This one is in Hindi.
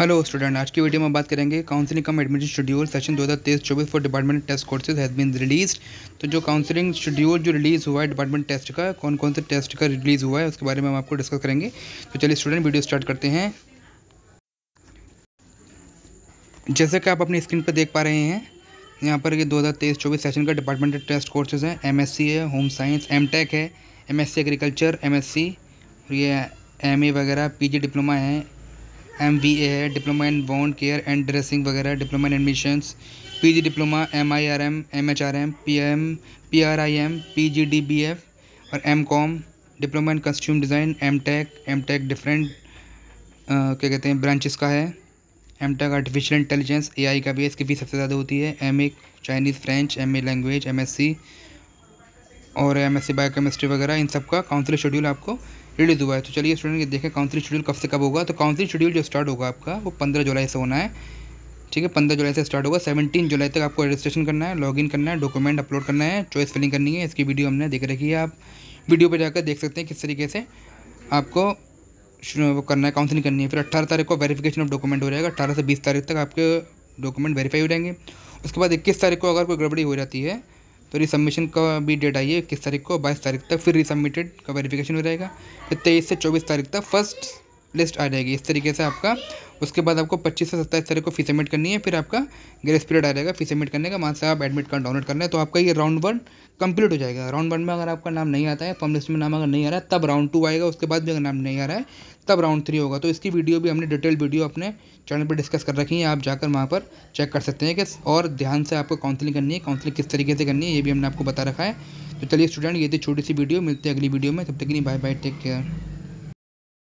हेलो स्टूडेंट आज की वीडियो में बात करेंगे counselling cum admission schedule session 2023 चौबीस for department test courses has been release तो जो काउंसलिंग शेड्यूल जो रिलीज़ हुआ है डिपार्टमेंट टेस्ट का कौन कौन से टेस्ट का रिलीज़ हुआ है उसके बारे में हम आपको डिस्कस करेंगे तो चलिए स्टूडेंट वीडियो स्टार्ट करते हैं जैसे कि आप अपनी स्क्रीन पर देख पा रहे हैं यहाँ पर ये तेईस चौबीस सेशन का डिपार्टमेंट टेस्ट कोर्सेज हैं सी है होम साइंस टेक है सी एग्रीकल्चर एमएससी और ये ए वगैरह जी डिप्लोमा है एम वी ए है diploma in wound care and dressing वगैरह diploma in admissions P G diploma M I R M M H R M P M P R I M P G D B F और M com diploma in costume design M tech M tech different क्या कहते हैं ब्रांचेस का है M tech artificial intelligence A I का भी है इसकी फ़ीस सबसे ज़्यादा होती है M A Chinese French M A language M S C और M S C biochemistry वगैरह इन सब का काउंसिल शेड्यूल आपको रिलीज़ हुआ है तो चलिए स्टूडेंट ये देखें काउंसलिंग शेड्यूल कब से कब होगा तो काउंसिलिंग शेड्यूल जो स्टार्ट होगा आपका वो पंद्रह जुलाई से होना है ठीक है पंद्रह जुलाई से स्टार्ट होगा सेवनटीन जुलाई तक आपको रजिस्ट्रेशन करना है लॉगिन करना है डॉक्यूमेंट अपलोड करना है चॉइस फिलिंग करनी है इसकी वीडियो हमने देख रखी है आप वीडियो पर जाकर देख सकते हैं किस तरीके से आपको वो करना है काउंसिलिंग करनी है फिर अट्ठारह तारीख को वेरीफिकेशन ऑफ डॉक्यूमेंट हो जाएगा अट्ठारह से बीस तारीख तक आपके डॉक्यूमेंट वेरीफाई हो जाएंगे उसके बाद इक्कीस तारीख को अगर कोई गड़बड़ी हो जाती है तो रिसबमिशन का भी डेट आई है इक्कीस तारीख को बाईस तारीख तक फिर रिसबमिटेड का वेरिफिकेशन हो जाएगा फिर तो तेईस से चौबीस तारीख तक फर्स्ट लिस्ट आ जाएगी इस तरीके से आपका उसके बाद आपको 25 से सत्ताईस तारीख को फीस सबमिट करनी है फिर आपका ग्रेस पीरियड आ जाएगा फीस सबमिट करने का वहाँ से आप एडमिट कार्ड डाउनलोड करना है तो आपका ये राउंड वन कंप्लीट हो जाएगा राउंड वन में अगर आपका नाम नहीं आता है फॉर्म लिस्ट में नाम अगर नहीं आ रहा है तब राउंड टू आएगा उसके बाद भी अगर नाम नहीं आ रहा है तब राउंड थ्री होगा तो इसकी वीडियो भी हमने डिटेल वीडियो अपने चैनल पर डिस्कस कर रखी है आप जाकर वहाँ पर चेक कर सकते हैं कि और ध्यान से आपको काउंसलिंग करनी है काउंसलिंग किस तरीके से करनी है ये भी हमने आपको बता रखा है तो चलिए स्टूडेंट ये थी छोटी सी वीडियो मिलती है अगली वीडियो में तब तक के लिए बाय बाय टेक केयर